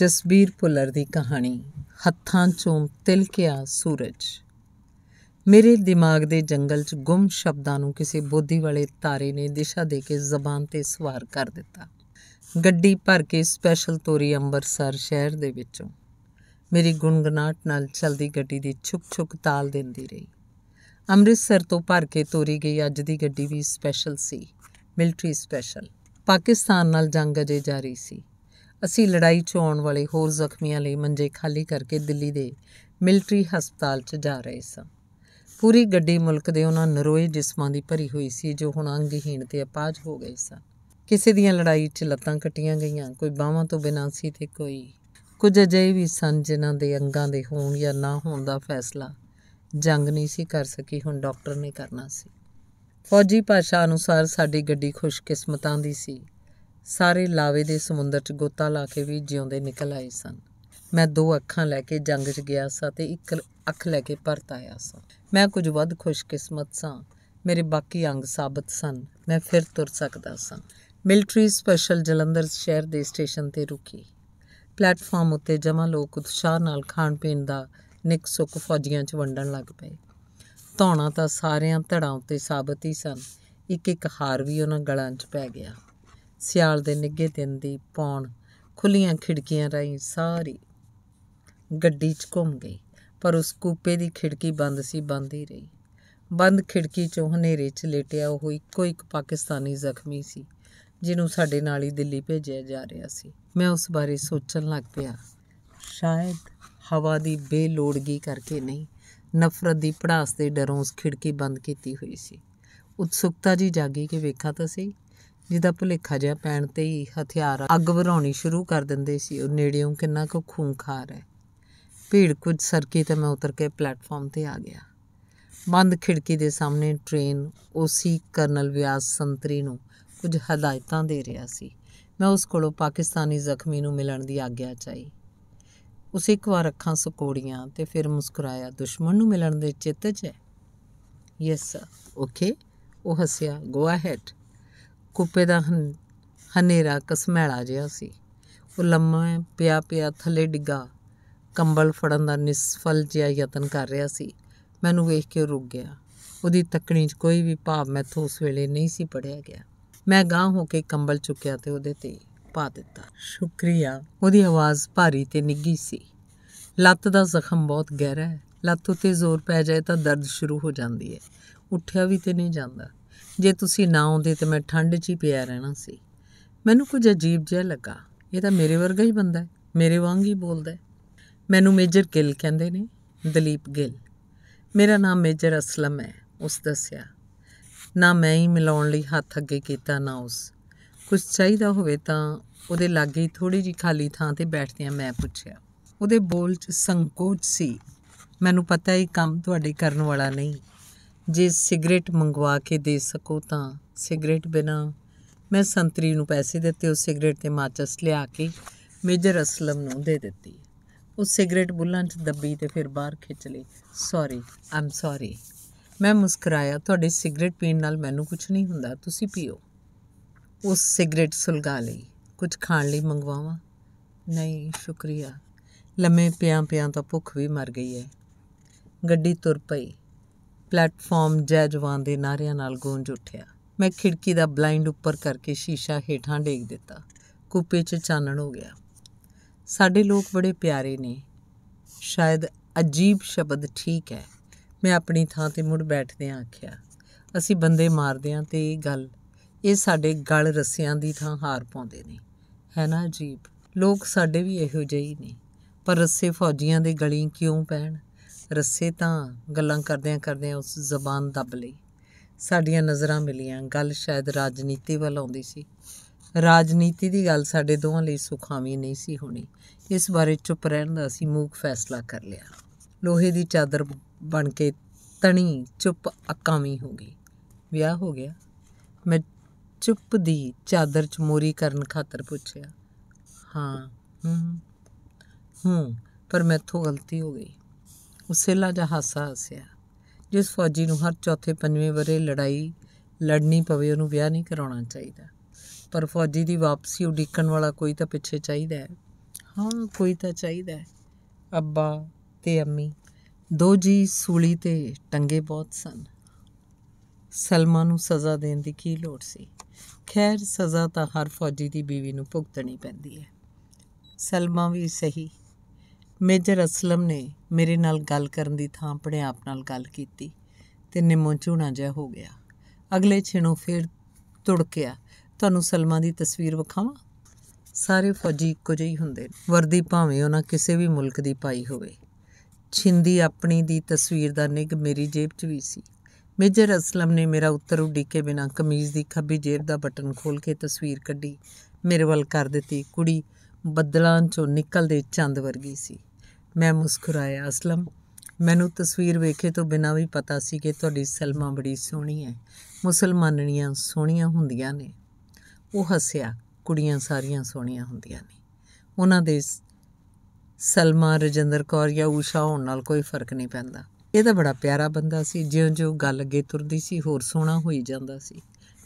ਜਸਬੀਰ ਪੁੱਲਰ ਦੀ ਕਹਾਣੀ ਹੱਥਾਂ ਚੋਂ ਤਿਲਕਿਆ ਸੂਰਜ ਮੇਰੇ ਦਿਮਾਗ ਦੇ ਜੰਗਲ 'ਚ ਗੁੰਮ ਸ਼ਬਦਾਂ ਨੂੰ ਕਿਸੇ ਬੋਧੀ ਵਾਲੇ ਤਾਰੇ ਨੇ ਦਿਸ਼ਾ ਦੇ ਕੇ ਜ਼ਬਾਨ ਤੇ ਸਵਾਰ ਕਰ ਦਿੱਤਾ ਗੱਡੀ ਭਰ ਕੇ ਸਪੈਸ਼ਲ ਤੋਰੀ ਅੰਮ੍ਰਿਤਸਰ ਸ਼ਹਿਰ ਦੇ ਵਿੱਚੋਂ ਮੇਰੀ ਗੁੰਗਨਾਟ ਨਾਲ ਚਲਦੀ ਗੱਡੀ ਦੀ ਛੁਕ-ਛੁਕ ਤਾਲ ਦਿੰਦੀ ਰਹੀ ਅੰਮ੍ਰਿਤਸਰ ਤੋਂ ਭਰ ਕੇ ਤੋਰੀ ਗਈ ਅੱਜ ਦੀ ਗੱਡੀ ਵੀ ਸਪੈਸ਼ਲ ਸੀ ਮਿਲਟਰੀ ਸਪੈਸ਼ਲ ਪਾਕਿਸਤਾਨ ਨਾਲ ਜੰਗ ਅਜੇ ਜਾਰੀ ਸੀ ਅਸੀਂ ਲੜਾਈ 'ਚ ਆਉਣ ਵਾਲੇ ਹੋਰ ਜ਼ਖਮੀਆਂ ਲਈ ਮੰਜੇ ਖਾਲੀ ਕਰਕੇ ਦਿੱਲੀ ਦੇ ਮਿਲਟਰੀ ਹਸਪਤਾਲ 'ਚ ਜਾ ਰਹੇ ਸਾਂ ਪੂਰੀ ਗੱਡੀ ਮੁਲਕ ਦੇ ਉਹਨਾਂ ਨਰੋਏ ਜਿਸਮਾਂ ਦੀ ਭਰੀ ਹੋਈ ਸੀ ਜੋ ਹੁਣ ਅੰਗਹੀਣ ਤੇ ਅਪਾਜ ਹੋ ਗਏ ਸਨ ਕਿਸੇ ਦੀਆਂ ਲੜਾਈ 'ਚ ਲੱਤਾਂ ਕੱਟੀਆਂ ਗਈਆਂ ਕੋਈ ਬਾਹਾਂ ਤੋਂ ਬਿਨਾਂ ਸੀ ਤੇ ਕੋਈ ਕੁਝ ਅਜੇ ਵੀ ਸਨ ਜਿਨ੍ਹਾਂ ਦੇ ਅੰਗਾਂ ਦੇ ਹੋਣ ਜਾਂ ਨਾ ਹੋਣ ਦਾ ਫੈਸਲਾ ਜੰਗ ਨਹੀਂ ਸੀ ਕਰ ਸਕੀ ਹੁਣ ਡਾਕਟਰ ਨੇ ਕਰਨਾ ਸੀ ਫੌਜੀ ਭਾਸ਼ਾ ਅਨੁਸਾਰ ਸਾਡੀ ਗੱਡੀ ਖੁਸ਼ਕਿਸਮਤਾਂ ਦੀ ਸੀ ਸਾਰੇ ਲਾਵੇ ਦੇ ਸਮੁੰਦਰ 'ਚ ਗੋਤਾ ਲਾ ਕੇ ਵੀ ਜਿਉਂਦੇ ਨਿਕਲ ਆਏ ਸਨ ਮੈਂ ਦੋ ਅੱਖਾਂ ਲੈ ਕੇ ਜੰਗ 'ਚ ਗਿਆ ਸਾਂ ਤੇ ਇੱਕ ਅੱਖ ਲੈ ਕੇ ਪਰਤ ਆਇਆ ਸਾਂ ਮੈਂ ਕੁਝ ਵੱਧ ਖੁਸ਼ਕਿਸਮਤ ਸਾਂ ਮੇਰੇ ਬਾਕੀ ਅੰਗ ਸਾਬਤ ਸਨ ਮੈਂ ਫਿਰ ਤੁਰ ਸਕਦਾ ਸਾਂ ਮਿਲਟਰੀ ਸਪੈਸ਼ਲ ਜਲੰਧਰ ਸ਼ਹਿਰ ਦੇ ਸਟੇਸ਼ਨ ਤੇ ਰੁਕੀ ਪਲੇਟਫਾਰਮ ਉੱਤੇ ਜਮਾ ਲੋਕ ਉਤਸ਼ਾਹ ਨਾਲ ਖਾਣ ਪੀਣ ਦਾ ਨਿਕ ਸੁੱਕ ਫੌਜੀਆਂ 'ਚ ਵੰਡਣ ਲੱਗ ਪਏ ਧੌਣਾ ਤਾਂ ਸਾਰਿਆਂ ਧੜਾਂ ਉੱਤੇ ਸਾਬਤ ਹੀ ਸਨ ਇੱਕ ਇੱਕ ਹਾਰ ਵੀ ਉਹਨਾਂ ਗਲਾਂ 'ਚ ਪੈ ਗਿਆ ਸਿਆਲ ਦੇ ਨਿੱਗੇ ਦਿਨ ਦੀ ਪੌਣ ਖੁੱਲੀਆਂ ਖਿੜਕੀਆਂ ਰਾਹੀਂ ਸਾਰੀ ਗੱਡੀ 'ਚ ਘੁੰਮ ਗਈ ਪਰ ਉਸ ਕੂਪੇ ਦੀ ਖਿੜਕੀ ਬੰਦ ਸੀ ਬੰਦ ਹੀ ਰਹੀ ਬੰਦ ਖਿੜਕੀ 'ਚੋਂ ਹਨੇਰੇ 'ਚ ਲੇਟਿਆ ਉਹ ਇੱਕੋ ਇੱਕ ਪਾਕਿਸਤਾਨੀ ਜ਼ਖਮੀ ਸੀ ਜਿਹਨੂੰ ਸਾਡੇ ਨਾਲ ਹੀ ਦਿੱਲੀ ਭੇਜਿਆ ਜਾ ਰਿਹਾ ਸੀ ਮੈਂ ਉਸ ਬਾਰੇ ਸੋਚਣ ਲੱਗ ਪਿਆ ਸ਼ਾਇਦ ਹਵਾ ਦੀ ਬੇਲੋੜਗੀ ਕਰਕੇ ਨਹੀਂ ਨਫ਼ਰਤ ਦੀ ਪੜਾਸ ਦੇ ਡਰੋਂ ਉਸ ਖਿੜਕੀ ਬੰਦ ਕੀਤੀ ਹੋਈ ਸੀ ਉਤਸੁਕਤਾ ਜੀ ਜਾਗੀ ਕਿ ਵੇਖਾ ਤਾਂ ਸਹੀ ਜਿਹਦਾ ਭੁਲੇਖਾ ਜਿਹਾ ਪੈਣ ਤੇ ਹੀ ਹਥਿਆਰ ਅੱਗ ਵਰਾਉਣੀ ਸ਼ੁਰੂ ਕਰ ਦਿੰਦੇ ਸੀ ਉਹ ਨੇੜਿਓਂ ਕਿੰਨਾ ਕੁ ਖੂੰਖਾਰ ਹੈ ਭੀੜ ਕੁਝ ਸਰਕੀ ਤੇ ਮੈਂ ਉਤਰ ਕੇ ਪਲੇਟਫਾਰਮ ਤੇ ਆ ਗਿਆ ਬੰਦ ਖਿੜਕੀ ਦੇ ਸਾਹਮਣੇ ਟ੍ਰੇਨ ਉਸੀ ਕਰਨਲ ਵਿਆਸ ਸੰਤਰੀ ਨੂੰ ਕੁਝ ਹਦਾਇਤਾਂ ਦੇ ਰਿਹਾ ਸੀ ਮੈਂ ਉਸ ਕੋਲੋਂ ਪਾਕਿਸਤਾਨੀ ਜ਼ਖਮੀ ਨੂੰ ਮਿਲਣ ਦੀ ਆਗਿਆ ਚਾਹੀ ਉਸ ਇੱਕ ਵਾਰ ਅੱਖਾਂ ਸੁਕੋੜੀਆਂ ਤੇ ਫਿਰ ਮੁਸਕਰਾਇਆ ਦੁਸ਼ਮਣ ਨੂੰ ਮਿਲਣ ਦੇ ਚਿੱਤ 'ਚ ਹੈ ਯੈਸ ਓਕੇ ਉਹ ਹੱਸਿਆ ਗੋ ਅਹੈਡ ਕੁੱਪੇ ਦਾ ਹਨੇਰਾ ਕਸਮੈਲਾ ਜਿਹਾ ਸੀ ਉਹ ਲੰਮਾ ਪਿਆ ਪਿਆ ਥੱਲੇ ਡਿੱਗਾ ਕੰਬਲ ਫੜਨ ਦਾ ਨਿਸਫਲ ਜਿਹਾ ਯਤਨ ਕਰ ਰਿਹਾ ਸੀ ਮੈਨੂੰ ਵੇਖ ਕੇ ਰੁਕ ਗਿਆ ਉਹਦੀ ਤੱਕਣੀ 'ਚ ਕੋਈ ਵੀ ਭਾਵ ਮੈਥੋਂ ਉਸ ਵੇਲੇ ਨਹੀਂ ਸੀ ਪੜਿਆ ਗਿਆ ਮੈਂ ਗਾਂ ਹੋ ਕੇ ਕੰਬਲ ਚੁੱਕਿਆ ਤੇ ਉਹਦੇ ਤੇ ਪਾ ਦਿੱਤਾ ਸ਼ੁਕਰੀਆ ਉਹਦੀ ਆਵਾਜ਼ ਭਾਰੀ ਤੇ ਨਿੱਗੀ ਸੀ ਲੱਤ ਦਾ ਜ਼ਖਮ ਬਹੁਤ ਗਹਿਰਾ ਹੈ ਲੱਤ ਉਤੇ ਜ਼ੋਰ ਪੈ ਜਾਏ ਤਾਂ ਦਰਦ ਸ਼ੁਰੂ ਹੋ ਜਾਂਦੀ ਹੈ ਉੱਠਿਆ ਵੀ ਤੇ ਨਹੀਂ ਜਾਂਦਾ ਜੇ ਤੁਸੀਂ ਨਾ ਆਉਂਦੇ ਤੇ ਮੈਂ ਠੰਡ 'ਚ ਹੀ ਪਿਆ ਰਹਿਣਾ ਸੀ ਮੈਨੂੰ ਕੁਝ ਅਜੀਬ ਜਿਹਾ ਲੱਗਾ ਇਹ ਤਾਂ ਮੇਰੇ ਵਰਗਾ ਹੀ ਬੰਦਾ ਹੈ ਮੇਰੇ ਵਾਂਗ ਹੀ ਬੋਲਦਾ ਹੈ ਮੈਨੂੰ ਮੇਜਰ ਗਿੱਲ ਕਹਿੰਦੇ ਨੇ ਦਲੀਪ ਗਿੱਲ ਮੇਰਾ ਨਾਮ ਮੇਜਰ ਅਸਲਮ ਹੈ ਉਸ ਦੱਸਿਆ ਨਾ ਮੈਂ ਹੀ ਮਿਲਾਉਣ ਲਈ ਹੱਥ ਅੱਗੇ ਕੀਤਾ ਨਾ ਉਸ ਕੁਝ ਚਾਹੀਦਾ ਹੋਵੇ ਤਾਂ ਉਹਦੇ ਲਾਗੇ ਥੋੜੀ ਜੀ ਖਾਲੀ ਥਾਂ ਤੇ ਬੈਠਦਿਆਂ ਮੈਂ ਪੁੱਛਿਆ ਉਹਦੇ ਬੋਲ 'ਚ ਸੰਕੋਚ ਸੀ ਮੈਨੂੰ ਪਤਾ ਇਹ ਕੰਮ ਤੁਹਾਡੇ ਕਰਨ ਵਾਲਾ ਨਹੀਂ ਜੇ ਸਿਗਰਟ ਮੰਗਵਾ ਕੇ ਦੇ ਸਕੋ ਤਾਂ ਸਿਗਰਟ ਬਿਨਾ ਮੈਂ ਸੰਤਰੀ ਨੂੰ ਪੈਸੇ ਦਿੱਤੇ ਉਹ ਸਿਗਰਟ ਤੇ ਮਾਚਸ ਲਿਆ ਕੇ ਮੇਜਰ ਅਸਲਮ ਨੂੰ ਦੇ ਦਿੱਤੀ ਉਹ ਸਿਗਰਟ ਬੁੱਲਾਂ 'ਚ ਦੱਬੀ ਤੇ ਫਿਰ ਬਾਹਰ ਖਿੱਚ ਲਈ ਸੌਰੀ ਆਮ ਸੌਰੀ ਮੈਂ ਮੁਸਕਰਾਇਆ ਤੁਹਾਡੇ ਸਿਗਰਟ ਪੀਣ ਨਾਲ ਮੈਨੂੰ ਕੁਝ ਨਹੀਂ ਹੁੰਦਾ ਤੁਸੀਂ ਪੀਓ ਉਸ ਸਿਗਰਟ ਸੁਲਗਾ ਲਈ ਕੁਝ ਖਾਣ ਲਈ ਮੰਗਵਾਵਾਂ ਨਹੀਂ ਸ਼ੁਕਰੀਆ ਲੰਮੇ ਪਿਆਂ ਪਿਆਂ ਤਾਂ ਭੁੱਖ ਵੀ ਮਰ ਗਈ ਹੈ ਗੱਡੀ ਤੁਰ ਪਈ ਪਲੇਟਫਾਰਮ ਜੈ ਜਵਾਨ ਦੇ ਨਾਰਿਆਂ ਨਾਲ ਗੂੰਜ ਉੱਠਿਆ ਮੈਂ ਖਿੜਕੀ ਦਾ ਬਲਾਈਂਡ ਉੱਪਰ ਕਰਕੇ ਸ਼ੀਸ਼ਾ ਹੇਠਾਂ ਡੇਗ ਦਿੱਤਾ ਕੂਪੇ 'ਚ ਚਾਨਣ ਹੋ ਗਿਆ ਸਾਡੇ ਲੋਕ ਬੜੇ ਪਿਆਰੇ ਨੇ ਸ਼ਾਇਦ ਅਜੀਬ ਸ਼ਬਦ ਠੀਕ ਹੈ ਮੈਂ ਆਪਣੀ ਥਾਂ ਤੇ ਮੁੜ ਬੈਠਦੇ ਆਂ ਆਖਿਆ ਅਸੀਂ ਬੰਦੇ ਮਾਰਦੇ ਆਂ ਤੇ ਇਹ ਗੱਲ ਇਹ ਸਾਡੇ ਗਲ ਰੱਸਿਆਂ ਦੀ ਥਾਂ ਹਾਰ ਪਾਉਂਦੇ ਨੇ ਹੈ ਨਾ ਅਜੀਬ ਲੋਕ ਸਾਡੇ ਵੀ ਇਹੋ ਜਿਹੇ ਹੀ ਨੇ ਪਰ ਰੱਸੇ ਫੌਜੀਆਂ ਦੇ ਗਲੀ ਕਿਉਂ ਪੈਣ ਰਸੇ ਤਾਂ ਗੱਲਾਂ ਕਰਦਿਆਂ ਕਰਦਿਆਂ ਉਸ ਜ਼ਬਾਨ ਦੱਬ ਲਈ ਸਾਡੀਆਂ ਨਜ਼ਰਾਂ ਮਿਲੀਆਂ ਗੱਲ ਸ਼ਾਇਦ ਰਾਜਨੀਤੀ ਵੱਲ ਆਉਂਦੀ ਸੀ ਰਾਜਨੀਤੀ ਦੀ ਗੱਲ ਸਾਡੇ ਦੋਵਾਂ ਲਈ ਸੁਖਾਵੀ ਨਹੀਂ ਸੀ ਹੋਣੀ ਇਸ ਬਾਰੇ ਚੁੱਪ ਰਹਿਣ ਦਾ ਅਸੀਂ ਮੂਕ ਫੈਸਲਾ ਕਰ ਲਿਆ ਲੋਹੇ ਦੀ ਚਾਦਰ ਬਣ ਕੇ ਤਣੀ ਚੁੱਪ ਅਕਾਵੀ ਹੋ ਗਈ ਵਿਆਹ ਹੋ ਗਿਆ ਮੈਂ ਚੁੱਪ ਦੀ ਚਾਦਰ ਚ ਮੋਰੀ ਕਰਨ ਖਾਤਰ ਪੁੱਛਿਆ ਹਾਂ ਹੂੰ ਹੂੰ ਪਰ ਮੈਥੋਂ ਗਲਤੀ ਹੋ ਗਈ ਉਸੇਲਾ ਜਾਂ ਹਾਸਾ ਹਸਿਆ ਜਿਸ ਫੌਜੀ ਨੂੰ ਹਰ ਚੌਥੇ ਪੰਜਵੇਂ ਬਰੇ ਲੜਾਈ ਲੜਨੀ ਪਵੇ ਉਹਨੂੰ ਵਿਆਹ ਨਹੀਂ ਕਰਾਉਣਾ ਚਾਹੀਦਾ ਪਰ ਫੌਜੀ ਦੀ ਵਾਪਸੀ ਉਡੀਕਣ ਵਾਲਾ ਕੋਈ ਤਾਂ ਪਿੱਛੇ ਚਾਹੀਦਾ ਹੈ ਹਾਂ ਕੋਈ ਤਾਂ ਚਾਹੀਦਾ ਹੈ ਅੱਬਾ ਤੇ ਅੰਮੀ ਦੋ ਜੀ ਸੂਲੀ ਤੇ ਟੰਗੇ ਬਹੁਤ ਸਨ ਸਲਮਾ ਨੂੰ ਸਜ਼ਾ ਦੇਣ ਦੀ ਕੀ ਲੋੜ ਸੀ ਖੈਰ ਸਜ਼ਾ ਤਾਂ ਹਰ ਫੌਜੀ ਦੀ ਬੀਵੀ ਨੂੰ ਭੁਗਤਣੀ ਪੈਂਦੀ ਹੈ ਸਲਮਾ ਵੀ ਸਹੀ ਮੇਜਰ ਅਸਲਮ ਨੇ ਮੇਰੇ ਨਾਲ ਗੱਲ ਕਰਨ ਦੀ ਥਾਂ ਆਪਣੇ ਆਪ ਨਾਲ ਗੱਲ ਕੀਤੀ ਤੇ ਨਿੰਮੋ ਝੂਣਾ ਜਿਹਾ ਹੋ ਗਿਆ ਅਗਲੇ ਛਿਣੋਂ ਫੇਰ ਤੁੜਕਿਆ ਤੁਹਾਨੂੰ ਸਲਮਾ ਦੀ ਤਸਵੀਰ ਵਿਖਾਵਾਂ ਸਾਰੇ ਫੌਜੀ ਇੱਕੋ ਜਿਹੇ ਹੁੰਦੇ ਨੇ ਵਰਦੀ ਭਾਵੇਂ ਉਹਨਾਂ ਕਿਸੇ ਵੀ ਮੁਲਕ ਦੀ ਪਾਈ ਹੋਵੇ ਛਿੰਦੀ ਆਪਣੀ ਦੀ ਤਸਵੀਰ ਦਾ ਨਿਗ ਮੇਰੀ ਜੇਬ 'ਚ ਵੀ ਸੀ ਮੇਜਰ ਅਸਲਮ ਨੇ ਮੇਰਾ ਉੱਤਰ ਉਡੀਕੇ ਬਿਨਾ ਕਮੀਜ਼ ਦੀ ਖੱਬੀ ਜੇਬ ਦਾ ਬਟਨ ਖੋਲ ਕੇ ਤਸਵੀਰ ਕੱਢੀ ਮੇਰੇ ਵੱਲ ਕਰ ਦਿੱਤੀ ਕੁੜੀ ਬੱਦਲਾਂ 'ਚੋਂ ਨਿਕਲਦੇ ਚੰਦ ਵਰਗੀ ਸੀ ਮੈਂ ਮੁਸਕਰਾਇਆ ਅਸਲਮ ਮੈਨੂੰ ਤਸਵੀਰ ਵੇਖੇ ਤੋਂ ਬਿਨਾਂ ਵੀ ਪਤਾ ਸੀ ਕਿ ਤੁਹਾਡੀ ਸਲਮਾ ਬੜੀ ਸੋਹਣੀ ਹੈ ਮੁਸਲਮਾਨਣੀਆਂ ਸੋਹਣੀਆਂ ਹੁੰਦੀਆਂ ਨੇ ਉਹ ਹੱਸਿਆ ਕੁੜੀਆਂ ਸਾਰੀਆਂ ਸੋਹਣੀਆਂ ਹੁੰਦੀਆਂ ਨੇ ਉਹਨਾਂ ਦੇ ਸਲਮਾ ਰਜਿੰਦਰ ਕੌਰ ਜਾਂ ਊਸ਼ਾ ਹੋਣ ਨਾਲ ਕੋਈ ਫਰਕ ਨਹੀਂ ਪੈਂਦਾ ਇਹ ਤਾਂ ਬੜਾ ਪਿਆਰਾ ਬੰਦਾ ਸੀ ਜਿਉਂ-ਜਿਉਂ ਗੱਲ ਅੱਗੇ ਤੁਰਦੀ ਸੀ ਹੋਰ ਸੋਹਣਾ ਹੋਈ ਜਾਂਦਾ ਸੀ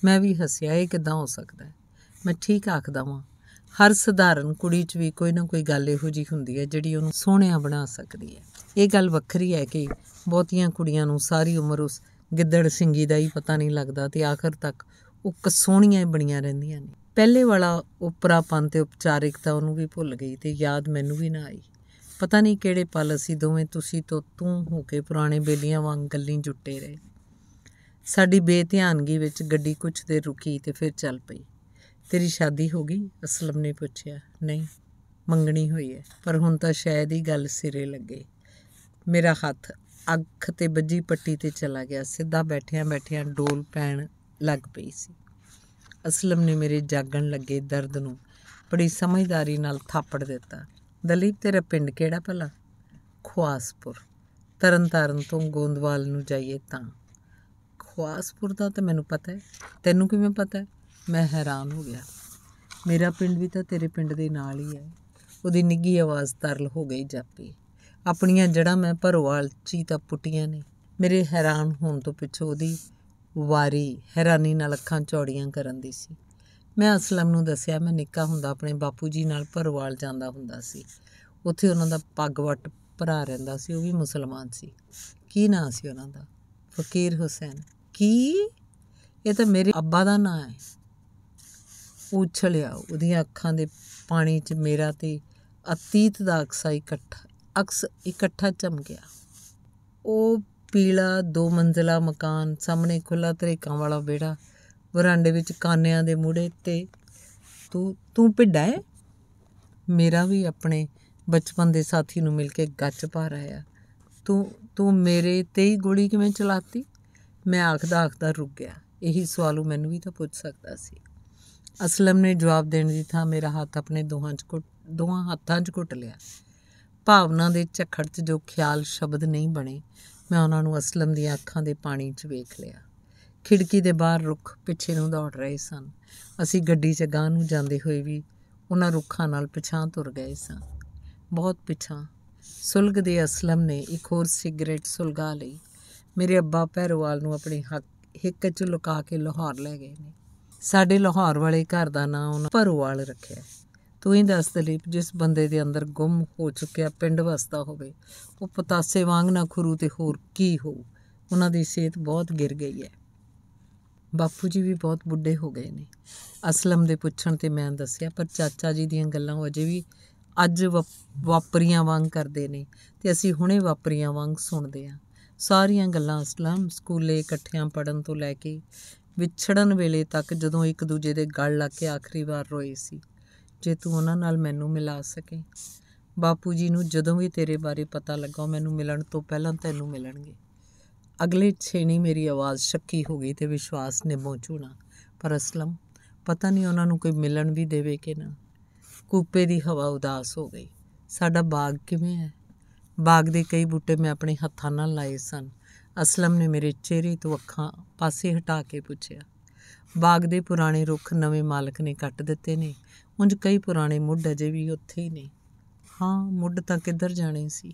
ਮੈਂ ਵੀ ਹੱਸਿਆ ਇਹ ਕਿਦਾਂ ਹੋ ਸਕਦਾ ਮੈਂ ਠੀਕ ਆਖਦਾ ਵਾਂ ਹਰ ਸਧਾਰਨ ਕੁੜੀ 'ਚ ਵੀ ਕੋਈ ਨਾ ਕੋਈ ਗੱਲ ਇਹੋ ਜੀ ਹੁੰਦੀ ਹੈ ਜਿਹੜੀ ਉਹਨੂੰ ਸੋਹਣਿਆ ਬਣਾ ਸਕਦੀ ਹੈ ਇਹ ਗੱਲ ਵੱਖਰੀ ਹੈ ਕਿ ਬਹੁਤੀਆਂ ਕੁੜੀਆਂ ਨੂੰ ਸਾਰੀ ਉਮਰ ਉਸ ਗਿੱਦੜ ਸਿੰਘੀ ਦਾ ਹੀ ਪਤਾ ਨਹੀਂ ਲੱਗਦਾ ਤੇ ਆਖਰ ਤੱਕ ਉਹ ਸੋਹਣੀਆਂ ਹੀ ਬਣੀਆਂ ਰਹਿੰਦੀਆਂ ਨੇ ਪਹਿਲੇ ਵਾਲਾ ਉਪਰਾਪਨ ਤੇ ਉਪਚਾਰਿਕਤਾ ਉਹਨੂੰ ਵੀ ਭੁੱਲ ਗਈ ਤੇ ਯਾਦ ਮੈਨੂੰ ਵੀ ਨਾ ਆਈ ਪਤਾ ਨਹੀਂ ਕਿਹੜੇ ਪਲ ਅਸੀਂ ਦੋਵੇਂ ਤੁਸੀਂ ਤੋਂ ਤੂੰ ਹੋ ਕੇ ਪੁਰਾਣੇ ਬੇਲੀਆਂ ਵਾਂਗ ਗੱਲਾਂ ਜੁੱਟੇ ਰਹੇ ਸਾਡੀ ਬੇਧਿਆਨਗੀ ਵਿੱਚ ਗੱਡੀ ਕੁਝ ਦੇਰ ਰੁਕੀ ਤੇ ਫਿਰ ਚੱਲ ਪਈ ਤੇਰੀ ਸ਼ਾਦੀ ਹੋ ਗਈ ਅਸਲਮ ਨੇ ਪੁੱਛਿਆ ਨਹੀਂ ਮੰਗਣੀ ਹੋਈ ਹੈ ਪਰ ਹੁਣ ਤਾਂ ਸ਼ਾਇਦ ਹੀ ਗੱਲ ਸਿਰੇ ਲੱਗੇ ਮੇਰਾ ਹੱਥ ਅੱਖ ਤੇ ਬੱਜੀ ਪੱਟੀ ਤੇ ਚਲਾ ਗਿਆ ਸਿੱਧਾ ਬੈਠਿਆਂ ਬੈਠਿਆਂ ਡੋਲ ਪੈਣ ਲੱਗ ਪਈ ਸੀ ਅਸਲਮ ਨੇ ਮੇਰੇ ਜਾਗਣ ਲੱਗੇ ਦਰਦ ਨੂੰ ਬੜੀ ਸਮਝਦਾਰੀ ਨਾਲ ਥਾਪੜ ਦਿੱਤਾ ਦਲੀਪ ਤੇਰਾ ਪਿੰਡ ਕਿਹੜਾ ਭਲਾ ਖਵਾਸਪੁਰ ਤਰਨਤਾਰਨ ਤੋਂ ਗੋਂਦਵਾਲ ਨੂੰ ਜਾਈਏ ਤਾਂ ਖਵਾਸਪੁਰ ਦਾ ਤਾਂ ਮੈਨੂੰ ਪਤਾ ਹੈ ਤੈਨੂੰ ਕਿਵੇਂ ਪਤਾ ਹੈ ਮੈਂ ਹੈਰਾਨ ਹੋ ਗਿਆ ਮੇਰਾ ਪਿੰਡ ਵੀ ਤਾਂ ਤੇਰੇ ਪਿੰਡ ਦੇ ਨਾਲ ਹੀ ਹੈ ਉਹਦੀ ਨਿੱਗੀ ਆਵਾਜ਼ ਤਰਲ ਹੋ ਗਈ ਜਾਪੀ ਆਪਣੀਆਂ ਜੜਾਂ ਮੈਂ ਭਰੋਵਾਲ ਚੀ ਤਾਂ ਪੁੱਟੀਆਂ ਨੇ ਮੇਰੇ ਹੈਰਾਨ ਹੋਣ ਤੋਂ ਪਿੱਛੋਂ ਉਹਦੀ ਵਾਰੀ ਹੈਰਾਨੀ ਨਾਲ ਅੱਖਾਂ ਚੌੜੀਆਂ ਕਰਨ ਦੀ ਸੀ ਮੈਂ ਅਸਲਮ ਨੂੰ ਦੱਸਿਆ ਮੈਂ ਨਿੱਕਾ ਹੁੰਦਾ ਆਪਣੇ ਬਾਪੂ ਜੀ ਨਾਲ ਭਰਵਾਲ ਜਾਂਦਾ ਹੁੰਦਾ ਸੀ ਉੱਥੇ ਉਹਨਾਂ ਦਾ ਪੱਗਵਟ ਭਰਾ ਰਹਿੰਦਾ ਸੀ ਉਹ ਵੀ ਮੁਸਲਮਾਨ ਸੀ ਕੀ ਨਾਂ ਸੀ ਉਹਨਾਂ ਦਾ ਫਕੀਰ ਹੁਸੈਨ ਕੀ ਇਹ ਤਾਂ ਮੇਰੇ ਅੱਬਾ ਦਾ ਨਾਂ ਹੈ ਪੁੱਛ ਉਹਦੀਆਂ ਅੱਖਾਂ ਦੇ ਪਾਣੀ 'ਚ ਮੇਰਾ ਤੇ ਅਤੀਤ ਦਾ ਅਕਸਾ ਇਕੱਠਾ ਅਕਸ ਇਕੱਠਾ ਚਮਕਿਆ ਉਹ ਪੀਲਾ ਦੋ ਮੰਜ਼ਲਾ ਮਕਾਨ ਸਾਹਮਣੇ ਖੁੱਲਾ ਤਰੇਕਾਂ ਵਾਲਾ ਵਿਹੜਾ ਵਰਾਂਡੇ ਵਿੱਚ ਕਾਨਿਆਂ ਦੇ ਮੂੜੇ ਤੇ ਤੂੰ ਤੂੰ ਭਿੱਡਾ ਹੈ ਮੇਰਾ ਵੀ ਆਪਣੇ ਬਚਪਨ ਦੇ ਸਾਥੀ ਨੂੰ ਮਿਲ ਕੇ ਗੱਜ ਪਾ ਰਿਹਾ ਤੂੰ ਤੂੰ ਮੇਰੇ ਤੇ ਹੀ ਗੋਲੀ ਕਿਵੇਂ ਚਲਾਤੀ ਮੈਂ ਆਖਦਾ ਆਖਦਾ ਰੁਕ ਗਿਆ ਇਹੀ ਸਵਾਲ ਉਹ ਮੈਨੂੰ ਵੀ ਤਾਂ ਪੁੱਛ ਸਕਦਾ ਸੀ ਅਸਲਮ ਨੇ ਜਵਾਬ ਦੇਣ ਦੀ ਥਾਂ ਮੇਰਾ ਹੱਥ ਆਪਣੇ ਦੋਹਾਂ 'ਚ ਘੁੱਟ ਦੋਹਾਂ ਹੱਥਾਂ 'ਚ ਘੁੱਟ ਲਿਆ ਭਾਵਨਾ ਦੇ ਝਖੜ 'ਚ ਜੋ ਖਿਆਲ ਸ਼ਬਦ ਨਹੀਂ ਬਣੇ ਮੈਂ ਉਹਨਾਂ ਨੂੰ ਅਸਲਮ ਦੀਆਂ ਅੱਖਾਂ ਦੇ ਪਾਣੀ 'ਚ ਵੇਖ ਲਿਆ ਖਿੜਕੀ ਦੇ ਬਾਹਰ ਰੁੱਖ ਪਿੱਛੇ ਨੂੰ ਦੌੜ ਰਹੇ ਸਨ ਅਸੀਂ ਗੱਡੀ 'ਚ ਗਾਂ ਨੂੰ ਜਾਂਦੇ ਹੋਏ ਵੀ ਉਹਨਾਂ ਰੁੱਖਾਂ ਨਾਲ ਪਿਛਾਂ ਤੁਰ ਗਏ ਸਾਂ ਬਹੁਤ ਪਿਛਾਂ ਸੁਲਗ ਦੇ ਅਸਲਮ ਨੇ ਇੱਕ ਹੋਰ ਸਿਗਰਟ ਸੁਲਗਾ ਲਈ ਮੇਰੇ ਅੱਬਾ ਪੈਰਵਾਲ ਨੂੰ ਆਪਣੇ ਹੱਕ ਹਿੱਕ 'ਚ ਲੁਕਾ ਕੇ ਲਾਹੌਰ ਲੈ ਗਏ ਨੇ ਸਾਡੇ ਲਾਹੌਰ ਵਾਲੇ ਘਰ ਦਾ ਨਾਂ ਉਹਨਾਂ ਭਰੋਵਾਲ ਰੱਖਿਆ ਤੂੰ ਹੀ ਦੱਸ ਦਲੀਪ ਜਿਸ ਬੰਦੇ ਦੇ ਅੰਦਰ ਗੁੰਮ ਹੋ ਚੁੱਕਿਆ ਪਿੰਡ ਵਸਦਾ ਹੋਵੇ ਉਹ ਪਤਾਸੇ ਵਾਂਗ ਨਾ ਖਰੂ ਤੇ ਹੋਰ ਕੀ ਹੋ ਉਹਨਾਂ ਦੀ ਸਿਹਤ ਬਹੁਤ ਗਿਰ ਗਈ ਹੈ ਬਾਪੂ ਜੀ ਵੀ ਬਹੁਤ ਬੁੱਢੇ ਹੋ ਗਏ ਨੇ ਅਸਲਮ ਦੇ ਪੁੱਛਣ ਤੇ ਮੈਂ ਦੱਸਿਆ ਪਰ ਚਾਚਾ ਜੀ ਦੀਆਂ ਗੱਲਾਂ ਉਹ ਅਜੇ ਵੀ ਅੱਜ ਵਾਪਰੀਆਂ ਵਾਂਗ ਕਰਦੇ ਨੇ ਤੇ ਅਸੀਂ ਹੁਣੇ ਵਾਪਰੀਆਂ ਵਾਂਗ ਸੁਣਦੇ ਆ ਸਾਰੀਆਂ ਗੱਲਾਂ ਅਸਲਮ ਸਕੂਲੇ ਇਕੱਠਿਆਂ ਪੜਨ ਤੋਂ ਲੈ ਕੇ ਵਿਛੜਨ ਵੇਲੇ ਤੱਕ ਜਦੋਂ ਇੱਕ ਦੂਜੇ ਦੇ ਗਲ ਲੱਗ ਕੇ ਆਖਰੀ ਵਾਰ ਰੋਏ ਸੀ ਜੇ ਤੂੰ ਉਹਨਾਂ ਨਾਲ ਮੈਨੂੰ ਮਿਲਾ ਸਕੇ ਬਾਪੂ ਜੀ ਨੂੰ ਜਦੋਂ ਵੀ ਤੇਰੇ ਬਾਰੇ ਪਤਾ ਲੱਗਾ ਮੈਨੂੰ ਮਿਲਣ ਤੋਂ ਪਹਿਲਾਂ ਤੈਨੂੰ ਮਿਲਣਗੇ ਅਗਲੇ ਛੇਣੀ ਮੇਰੀ ਆਵਾਜ਼ ਸ਼ੱਕੀ ਹੋ ਗਈ ਤੇ ਵਿਸ਼ਵਾਸ ਨੇ ਝੂਣਾ ਪਰ ਅਸਲਮ ਪਤਾ ਨਹੀਂ ਉਹਨਾਂ ਨੂੰ ਕੋਈ ਮਿਲਣ ਵੀ ਦੇਵੇ ਕਿ ਨਾ ਕੂਪੇ ਦੀ ਹਵਾ ਉਦਾਸ ਹੋ ਗਈ ਸਾਡਾ ਬਾਗ ਕਿਵੇਂ ਹੈ ਬਾਗ ਦੇ ਕਈ ਬੂਟੇ ਮੈਂ ਆਪਣੇ ਹੱਥਾਂ ਨਾਲ ਲਾਏ ਸਨ ਅਸਲਮ ਨੇ ਮੇਰੇ ਚਿਹਰੇ ਤੋਂ ਅੱਖਾਂ ਪਾਸੇ ਹਟਾ ਕੇ ਪੁੱਛਿਆ ਬਾਗ ਦੇ ਪੁਰਾਣੇ ਰੁੱਖ ਨਵੇਂ ਮਾਲਕ ਨੇ ਕੱਟ ਦਿੱਤੇ ਨੇ ਉੰਜ ਕਈ ਪੁਰਾਣੇ ਮੁੱਢ ਅਜੇ ਵੀ ਉੱਥੇ ਹੀ ਨੇ ਹਾਂ ਮੁੱਢ ਤਾਂ ਕਿੱਧਰ ਜਾਣੇ ਸੀ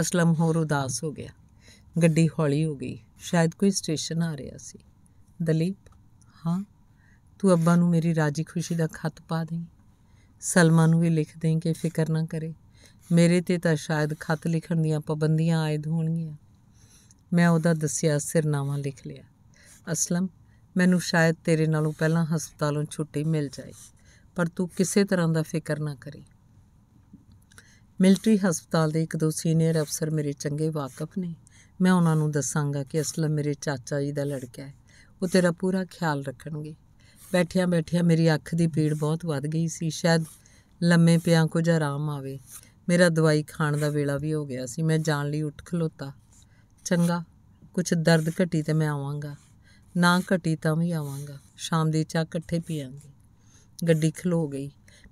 ਅਸਲਮ ਹੋਰ ਉਦਾਸ ਹੋ ਗਿਆ ਗੱਡੀ ਹੌਲੀ ਹੋ ਗਈ ਸ਼ਾਇਦ ਕੋਈ ਸਟੇਸ਼ਨ ਆ ਰਿਹਾ ਸੀ ਦਲੀਪ ਹਾਂ ਤੂੰ ਅੱਬਾ ਨੂੰ ਮੇਰੀ ਰਾਜੀ ਖੁਸ਼ੀ ਦਾ ਖਤ ਪਾ ਦੇ ਸਲਮਾ ਨੂੰ ਵੀ ਲਿਖ ਦੇ ਕਿ ਫਿਕਰ ਨਾ ਕਰੇ ਮੇਰੇ ਤੇ ਤਾਂ ਸ਼ਾਇਦ ਖਤ ਲਿਖਣ ਦੀਆਂ ਪਾਬੰਦੀਆਂ ਆਇਦ ਹੋਣਗੀਆਂ ਮੈਂ ਉਹਦਾ ਦੱਸਿਆ ਸਿਰਨਾਵਾ ਲਿਖ ਲਿਆ ਅਸਲਮ ਮੈਨੂੰ ਸ਼ਾਇਦ ਤੇਰੇ ਨਾਲੋਂ ਪਹਿਲਾਂ ਹਸਪਤਾਲੋਂ ਛੁੱਟੀ ਮਿਲ ਜਾਏ ਪਰ ਤੂੰ ਕਿਸੇ ਤਰ੍ਹਾਂ ਦਾ ਫਿਕਰ ਨਾ ਕਰੀ ਮਿਲਟਰੀ ਹਸਪਤਾਲ ਦੇ ਇੱਕ ਦੋ ਸੀਨੀਅਰ ਅਫਸਰ ਮੇਰੇ ਚੰਗੇ ਵਾਕਫ ਨੇ ਮੈਂ ਉਹਨਾਂ ਨੂੰ ਦੱਸਾਂਗਾ ਕਿ ਅਸਲਮ ਮੇਰੇ ਚਾਚਾ ਜੀ ਦਾ ਲੜਕਾ ਹੈ ਉਹ ਤੇਰਾ ਪੂਰਾ ਖਿਆਲ ਰੱਖਣਗੇ ਬੈਠਿਆਂ ਬੈਠਿਆਂ ਮੇਰੀ ਅੱਖ ਦੀ ਪੀੜ ਬਹੁਤ ਵੱਧ ਗਈ ਸੀ ਸ਼ਾਇਦ ਲੰਮੇ ਪਿਆਂ ਕੁਝ ਆਰਾਮ ਆਵੇ ਮੇਰਾ ਦਵਾਈ ਖਾਣ ਦਾ ਵੇਲਾ ਵੀ ਹੋ ਗਿਆ ਸੀ ਮੈਂ ਜਾਣ ਲਈ ਉੱਠ ਖਲੋਤਾ ਚੰਗਾ ਕੁਛ ਦਰਦ ਘਟੀ ਤੇ ਮੈਂ ਆਵਾਂਗਾ ਨਾ ਘਟੀ ਤਾਂ ਵੀ ਆਵਾਂਗਾ ਸ਼ਾਮ ਦੀ ਚਾਹ ਇਕੱਠੇ ਪੀਾਂਗੇ ਗੱਡੀ ਖਲੋ ਗਈ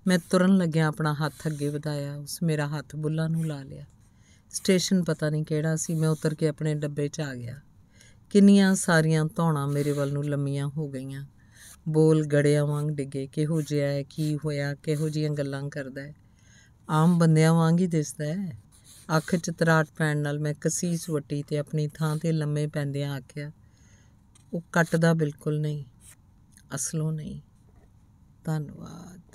ਮੈਂ ਤੁਰਨ ਲੱਗਿਆ ਆਪਣਾ ਹੱਥ ਅੱਗੇ ਵਧਾਇਆ ਉਸ ਮੇਰਾ ਹੱਥ ਬੁੱਲਾਂ ਨੂੰ ਲਾ ਲਿਆ ਸਟੇਸ਼ਨ ਪਤਾ ਨਹੀਂ ਕਿਹੜਾ ਸੀ ਮੈਂ ਉਤਰ ਕੇ ਆਪਣੇ ਡੱਬੇ 'ਚ ਆ ਗਿਆ ਕਿੰਨੀਆਂ ਸਾਰੀਆਂ ਧੌਣਾ ਮੇਰੇ ਵੱਲ ਨੂੰ ਲੰਮੀਆਂ ਹੋ ਗਈਆਂ ਬੋਲ ਗੜਿਆਂ ਵਾਂਗ ਡਿੱਗੇ ਕਿਹੋ ਜਿਹਾ ਹੈ ਕੀ ਹੋਇਆ ਕਿਹੋ ਜੀਆਂ ਗੱਲਾਂ ਕਰਦਾ ਹੈ ਆਮ ਬੰਦਿਆਂ ਵਾਂਗ ਹੀ ਦਿਸਦਾ ਹੈ ਅੱਖ 'ਚ ਤਰਾਟ ਪੈਣ ਨਾਲ ਮੈਂ ਕਸੀਸ ਵੱਟੀ ਤੇ ਆਪਣੀ ਥਾਂ ਤੇ ਲੰਮੇ ਪੈਂਦਿਆਂ ਆਖਿਆ ਉਹ ਕੱਟਦਾ ਬਿਲਕੁਲ ਨਹੀਂ ਅਸਲੋਂ ਨਹੀਂ ਧੰਨਵਾਦ